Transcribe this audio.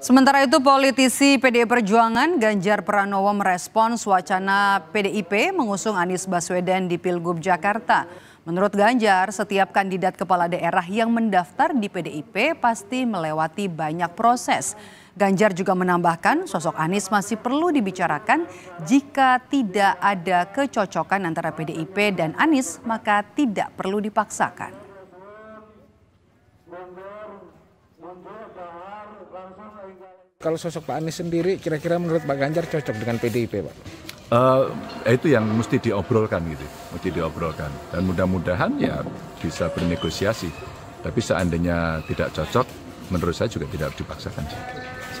Sementara itu politisi PDI Perjuangan Ganjar Pranowo merespons wacana PDIP mengusung Anies Baswedan di Pilgub Jakarta. Menurut Ganjar, setiap kandidat kepala daerah yang mendaftar di PDIP pasti melewati banyak proses. Ganjar juga menambahkan sosok Anies masih perlu dibicarakan jika tidak ada kecocokan antara PDIP dan Anies maka tidak perlu dipaksakan. Kalau sosok Pak Anies sendiri, kira-kira menurut Pak Ganjar cocok dengan PDIP, Pak? Uh, itu yang mesti diobrolkan gitu, mesti diobrolkan. Dan mudah-mudahan ya bisa bernegosiasi. Tapi seandainya tidak cocok, menurut saya juga tidak dipaksakan.